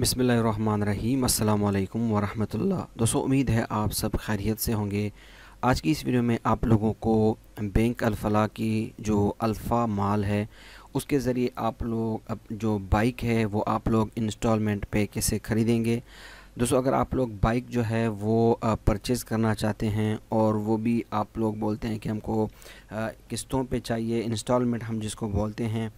बसमीम अल्लाम वरहमल दोस्तों उम्मीद है आप सब खैरियत से होंगे आज की इस वीडियो में आप लोगों को बैंक अलफला की जो अल्फ़ा माल है उसके ज़रिए आप लोग अब जो बाइक है वो आप लोग इंस्टॉलमेंट पे कैसे ख़रीदेंगे दोस्तों अगर आप लोग बाइक जो है वो परचेज़ करना चाहते हैं और वो भी आप लोग बोलते हैं कि हमको किस्तों पे चाहिए इंस्टॉलमेंट हम जिसको बोलते हैं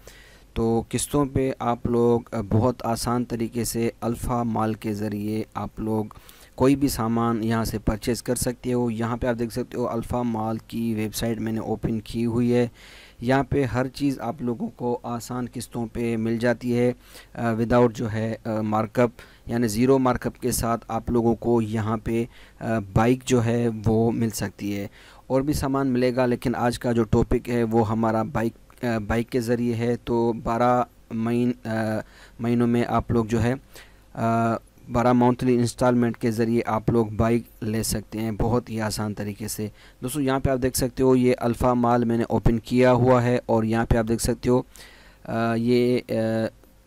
तो किस्तों पे आप लोग बहुत आसान तरीके से अल्फ़ा माल के ज़रिए आप लोग कोई भी सामान यहाँ से परचेज़ कर सकते हो यहाँ पे आप देख सकते हो अल्फ़ा माल की वेबसाइट मैंने ओपन की हुई है यहाँ पे हर चीज़ आप लोगों को आसान किस्तों पे मिल जाती है विदाउट जो है मार्कअप यानी ज़ीरो मार्कअप के साथ आप लोगों को यहाँ पे बाइक जो है वो मिल सकती है और भी सामान मिलेगा लेकिन आज का जो टॉपिक है वो हमारा बाइक बाइक के ज़रिए है तो बारह महीन महीनों में आप लोग जो है बारह मंथली इंस्टॉलमेंट के ज़रिए आप लोग बाइक ले सकते हैं बहुत ही आसान तरीके से दोस्तों यहाँ पे आप देख सकते हो ये अल्फ़ा माल मैंने ओपन किया हुआ है और यहाँ पे आप देख सकते हो आ, ये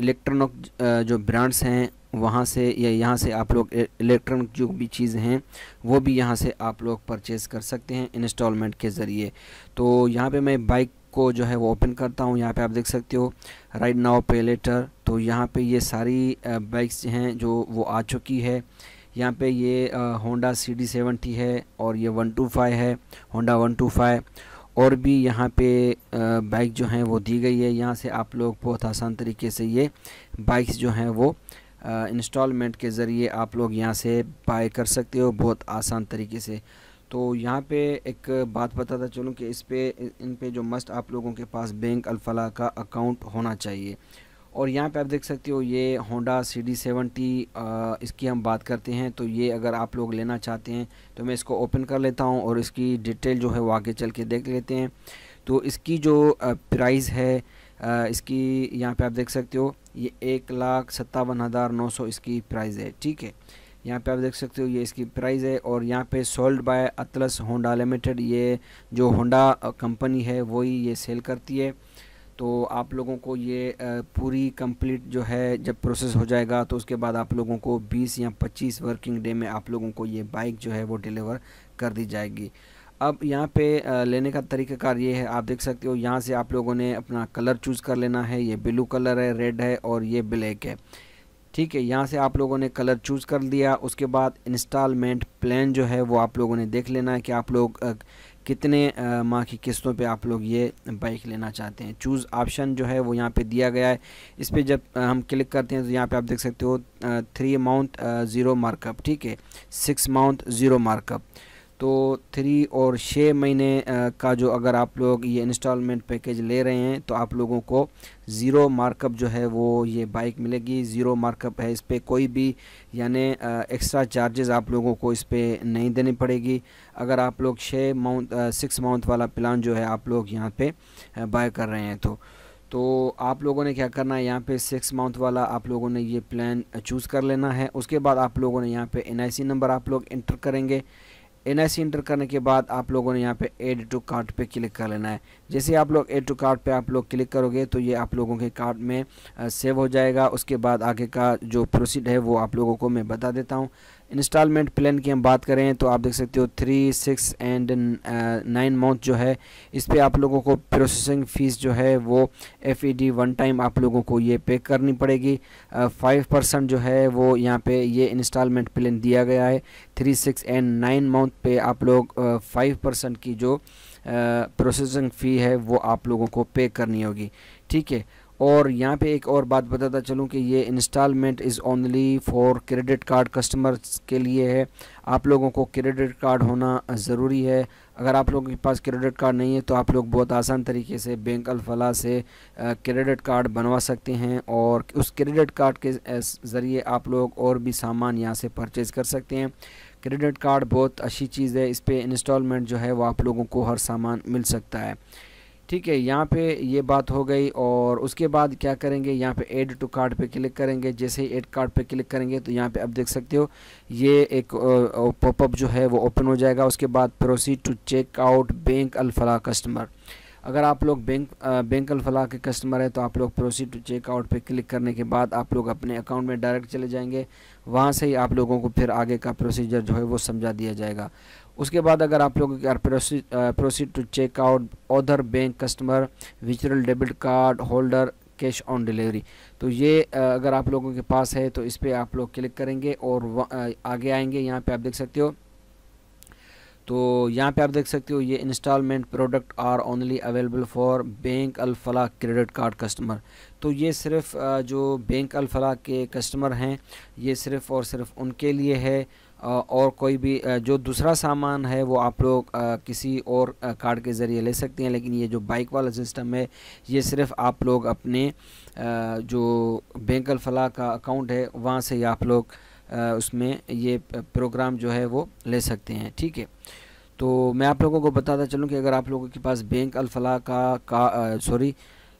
इलेक्ट्रॉनिक जो ब्रांड्स हैं वहाँ से या यहाँ से आप लोग इलेक्ट्रॉनिक जो भी चीज़ें हैं वो भी यहाँ से आप लोग परचेज़ कर सकते हैं इंस्टॉलमेंट के ज़रिए तो यहाँ पे मैं बाइक को जो है वो ओपन करता हूँ यहाँ पे आप देख सकते हो राइट नाउ पे लेटर तो यहाँ पे ये सारी बाइक्स हैं जो वो आ चुकी है यहाँ पे ये होंडा सी डी सेवेंटी है और ये वन टू फाइव है होंडा वन टू फाइव और भी यहाँ पे बाइक जो हैं वो दी गई है यहाँ से आप लोग बहुत आसान तरीके से ये बाइक्स जो हैं वो इंस्टॉलमेंट के ज़रिए आप लोग यहाँ से बाय कर सकते हो बहुत आसान तरीके से तो यहाँ पे एक बात बताता चलूँ कि इस पर इन पे जो मस्ट आप लोगों के पास बैंक अलफला का अकाउंट होना चाहिए और यहाँ पे आप देख सकते हो ये होंडा सी डी सेवेंटी इसकी हम बात करते हैं तो ये अगर आप लोग लेना चाहते हैं तो मैं इसको ओपन कर लेता हूँ और इसकी डिटेल जो है वो आगे चल के देख लेते हैं तो इसकी जो प्राइस है इसकी यहाँ पे आप देख सकते हो ये एक लाख सत्तावन हज़ार नौ सौ इसकी प्राइस है ठीक है यहाँ पे आप देख सकते हो ये इसकी प्राइस है और यहाँ पे sold by Atlas Honda Limited ये जो होंडा कंपनी है वही ये सेल करती है तो आप लोगों को ये पूरी कंप्लीट जो है जब प्रोसेस हो जाएगा तो उसके बाद आप लोगों को 20 या 25 वर्किंग डे में आप लोगों को ये बाइक जो है वो डिलीवर कर दी जाएगी अब यहाँ पे लेने का तरीक़ाकार ये है आप देख सकते हो यहाँ से आप लोगों ने अपना कलर चूज़ कर लेना है ये ब्लू कलर है रेड है और ये ब्लैक है ठीक है यहाँ से आप लोगों ने कलर चूज़ कर लिया उसके बाद इंस्टॉलमेंट प्लान जो है वो आप लोगों ने देख लेना है कि आप लोग कितने माह की किस्तों पे आप लोग ये बाइक लेना चाहते हैं चूज़ ऑप्शन जो है वो यहाँ पे दिया गया है इस पर जब हम क्लिक करते हैं तो यहाँ पे आप देख सकते हो थ्री अमाउंट ज़ीरो मार्कअप ठीक है सिक्स अमाउंट ज़ीरो मार्कअप तो थ्री और छः महीने का जो अगर आप लोग ये इंस्टॉलमेंट पैकेज ले रहे हैं तो आप लोगों को ज़ीरो मार्कअप जो है वो ये बाइक मिलेगी ज़ीरो मार्कअप है इस पर कोई भी यानी एक्स्ट्रा चार्जेस आप लोगों को इस पर नहीं देनी पड़ेगी अगर आप लोग छः माउंट सिक्स माउंट वाला प्लान जो है आप लोग यहाँ पे बाय कर रहे हैं तो तो आप लोगों ने क्या करना है यहाँ पे सिक्स माउंथ वाला आप लोगों ने ये प्लान चूज़ कर लेना है उसके बाद आप लोगों ने यहाँ पे एन नंबर आप लोग इंटर करेंगे एन एंटर करने के बाद आप लोगों ने यहाँ पे एड टू कार्ट पे क्लिक कर लेना है जैसे आप लोग एड टू कार्ट पे आप लोग क्लिक करोगे तो ये आप लोगों के कार्ट में सेव हो जाएगा उसके बाद आगे का जो प्रोसीड है वो आप लोगों को मैं बता देता हूँ इंस्टॉलमेंट प्लान की हम बात करें तो आप देख सकते हो three six and nine month जो है इस पर आप लोगों को प्रोसेसिंग फ़ीस जो है वो F E D one time आप लोगों को ये पे करनी पड़ेगी फाइव uh, परसेंट जो है वो यहाँ पे ये इंस्टॉलमेंट प्लान दिया गया है three six and nine month पे आप लोग फाइव uh, परसेंट की जो प्रोसेसिंग uh, फ़ी है वो आप लोगों को पे करनी होगी ठीक है और यहाँ पे एक और बात बताता चलूँ कि ये instalment is only for credit card customers के लिए है आप लोगों को क्रेडिट कार्ड होना ज़रूरी है अगर आप लोगों के पास क्रेडिट कार्ड नहीं है तो आप लोग बहुत आसान तरीके से बैंक अलफला से क्रेडिट कार्ड बनवा सकते हैं और उस क्रेडिट कार्ड के ज़रिए आप लोग और भी सामान यहाँ से परचेज़ कर सकते हैं क्रेडिट कार्ड बहुत अच्छी चीज़ है इस पर इंस्टॉलमेंट जो है वो आप लोगों को हर सामान मिल सकता है ठीक है यहाँ पे ये बात हो गई और उसके बाद क्या करेंगे यहाँ पे ऐड टू कार्ड पे क्लिक करेंगे जैसे ही ऐड कार्ड पे क्लिक करेंगे तो यहाँ पे आप देख सकते हो ये एक पॉपअप जो है वो ओपन हो जाएगा उसके बाद proceed to checkout bank Alfalah customer अगर आप लोग बैंक बैंक अलफला के कस्टमर हैं तो आप लोग प्रोसीड टू चेक आउट पर क्लिक करने के बाद आप लोग अपने अकाउंट में डायरेक्ट चले जाएँगे वहाँ से ही आप लोगों को फिर आगे का प्रोसीजर जो है वो समझा दिया जाएगा उसके बाद अगर आप लोग यार proceed to checkout other bank customer विचुअल debit card holder cash on delivery तो ये अगर आप लोगों के पास है तो इस पर आप लोग क्लिक करेंगे और आगे आएंगे यहाँ पे आप देख सकते हो तो यहाँ पे आप देख सकते हो ये instalment product are only available for bank Alfalah credit card customer तो ये सिर्फ जो बैंक अलफला के कस्टमर हैं ये सिर्फ और सिर्फ उनके लिए है और कोई भी जो दूसरा सामान है वो आप लोग किसी और कार्ड के ज़रिए ले सकते हैं लेकिन ये जो बाइक वाला सिस्टम है ये सिर्फ आप लोग अपने जो बैंक अलफला का अकाउंट है वहाँ से आप लोग उसमें ये प्रोग्राम जो है वो ले सकते हैं ठीक है तो मैं आप लोगों को बताता चलूँ कि अगर आप लोगों के पास बैंक अलफला का, का सॉरी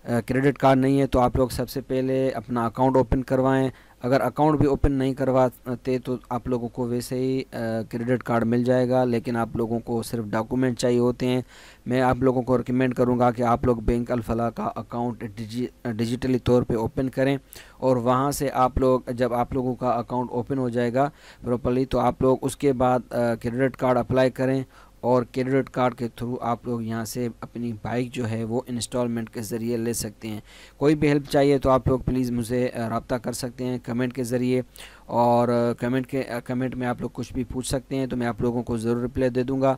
क्रेडिट कार्ड नहीं है तो आप लोग सबसे पहले अपना अकाउंट ओपन करवाएं अगर अकाउंट भी ओपन नहीं करवाते तो आप लोगों को वैसे ही क्रेडिट कार्ड मिल जाएगा लेकिन आप लोगों को सिर्फ डॉक्यूमेंट चाहिए होते हैं मैं आप लोगों को रिकमेंड करूंगा कि आप लोग बैंक अलफला का अकाउंट डिजिटली तौर पे ओपन करें और वहां से आप लोग जब आप लोगों का अकाउंट ओपन हो जाएगा प्रॉपरली तो आप लोग उसके बाद क्रेडिट कार्ड अप्लाई करें और क्रेडिट कार्ड के थ्रू आप लोग यहाँ से अपनी बाइक जो है वो इंस्टॉलमेंट के ज़रिए ले सकते हैं कोई भी हेल्प चाहिए तो आप लोग प्लीज़ मुझे रबता कर सकते हैं कमेंट के ज़रिए और कमेंट के कमेंट में आप लोग कुछ भी पूछ सकते हैं तो मैं आप लोगों को ज़रूर रिप्लाई दे दूँगा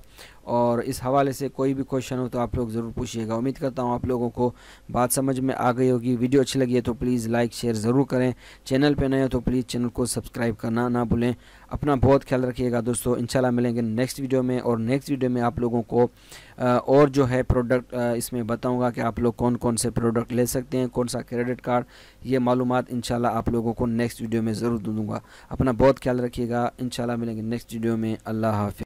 और इस हवाले से कोई भी क्वेश्चन हो तो आप लोग ज़रूर पूछिएगा उम्मीद करता हूँ आप लोगों को बात समझ में आ गई होगी वीडियो अच्छी लगी है तो प्लीज़ लाइक शेयर ज़रूर करें चैनल पर नए हो तो प्लीज़ चैनल को सब्सक्राइब करना ना भूलें अपना बहुत ख्याल रखिएगा दोस्तों इंशाल्लाह मिलेंगे नेक्स्ट वीडियो में और नेक्स्ट वीडियो में आप लोगों को और जो है प्रोडक्ट इसमें बताऊँगा कि आप लोग कौन कौन से प्रोडक्ट ले सकते हैं कौन सा क्रेडिट कार्ड ये मालूम इन आप लोगों को नेक्स्ट वीडियो में ज़रूर दूँगा अपना बहुत ख्याल रखिएगा इन मिलेंगे नेक्स्ट वीडियो में अल्लाह हाफि